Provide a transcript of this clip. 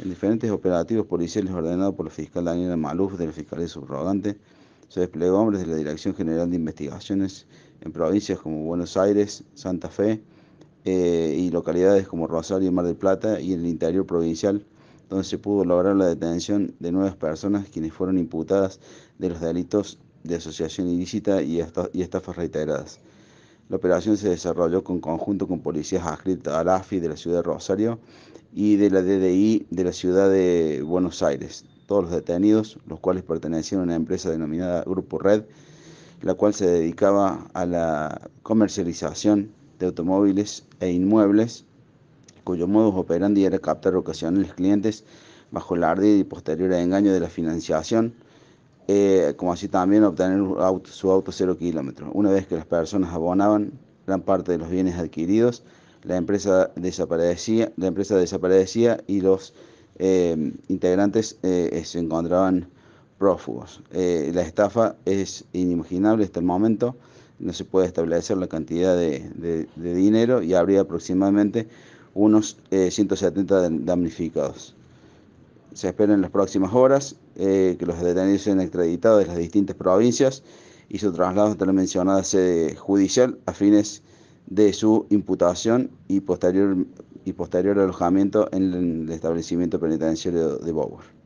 En diferentes operativos policiales ordenados por el fiscal Daniela Maluf del fiscalía subrogante, se desplegó hombres de la Dirección General de Investigaciones en provincias como Buenos Aires, Santa Fe eh, y localidades como Rosario y Mar del Plata y en el interior provincial, donde se pudo lograr la detención de nuevas personas quienes fueron imputadas de los delitos de asociación ilícita y, estafas reiteradas. La operación se desarrolló con conjunto con policías adscritas Alafi AFI de la ciudad de Rosario y de la DDI de la ciudad de Buenos Aires. Todos los detenidos, los cuales pertenecían a una empresa denominada Grupo Red, la cual se dedicaba a la comercialización de automóviles e inmuebles, cuyo modus operandi era captar ocasionales clientes bajo la ardid y posterior engaño de la financiación eh, como así también obtener su auto cero kilómetros. Una vez que las personas abonaban gran parte de los bienes adquiridos, la empresa desaparecía, la empresa desaparecía y los eh, integrantes eh, se encontraban prófugos. la estafa es inimaginable hasta el momento, no se puede establecer la cantidad de, de dinero y habría aproximadamente unos 170 damnificados se espera en las próximas horas eh, que los detenidos sean extraditados de las distintas provincias y su traslado a la mencionada sede judicial a fines de su imputación y posterior, y posterior alojamiento en el establecimiento penitenciario de Bower.